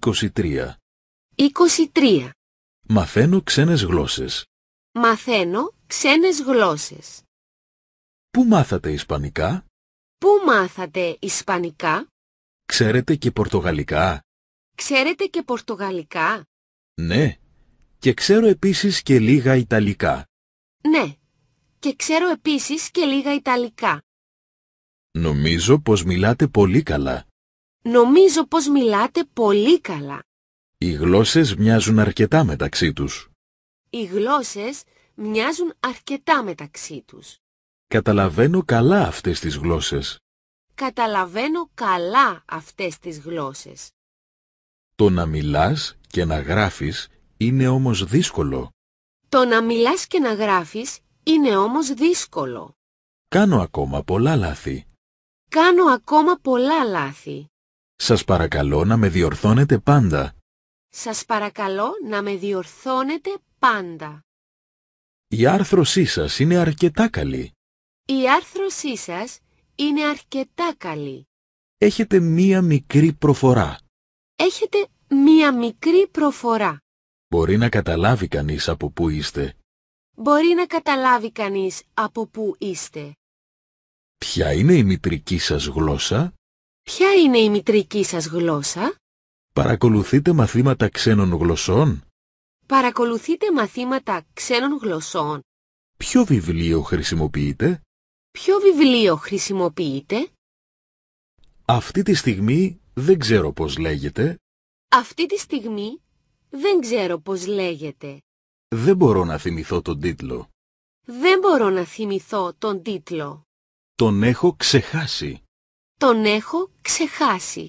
23. 23. Μαθαίνω ξένες γλώσσες. Μαθαίνω ξένες γλώσσες. Πού μάθατε Ισπανικά? Πού μάθατε Ισπανικά? Ξέρετε και Πορτογαλικά? Ξέρετε και Πορτογαλικά? Ναι. Και ξέρω επίσης και λίγα Ιταλικά. Ναι. Και ξέρω επίσης και λίγα Ιταλικά. Νομίζω πως μιλάτε πολύ καλά. Νομίζω πως μιλάτε πολύ καλά. Οι γλώσσες μοιάζουν αρκετά μεταξύ τους. Οι γλώσσες μοιάζουν αρκετά μεταξύ τους. Καταλαβαίνω καλά αυτές τις γλώσσες. Καταλαβαίνω καλά αυτές τις γλώσσες. Το να μιλάς και να γράφεις είναι όμως δύσκολο. Το να μιλάς και να γράφεις είναι όμως δύσκολο. Κάνω ακόμα πολλά λάθη. Κάνω ακόμα πολλά λάθη. Σας παρακαλώ να με διορθώνετε πάντα. Σας παρακαλώ να με διορθώνετε πάντα. Η άρθρωσή σας είναι αρκετά καλή. Η άρθρωσή σας είναι αρκετά καλή. Έχετε μία μικρή προφορά. Έχετε μία μικρή προφορά. Μπορεί να καταλάβει κανείς από πού είστε. Μπορεί να καταλάβει κανείς από πού είστε. Ποια είναι η μητρική σας γλώσσα? Ποια είναι η μητρική σας γλώσσα? Παρακολουθείτε μαθήματα ξένων γλωσσών? Παρακολουθείτε μαθήματα ξένων γλωσσών. Ποιο βιβλίο χρησιμοποιείτε? Ποιο βιβλίο χρησιμοποιείτε? Αυτή τη στιγμή δεν ξέρω πώς λέγεται. Αυτή τη στιγμή δεν ξέρω πώς λέγεται. Δεν μπορώ να θυμηθώ τον τίτλο. Δεν μπορώ να θυμηθώ τον τίτλο. Τον έχω ξεχάσει. Τον έχω ξεχάσει.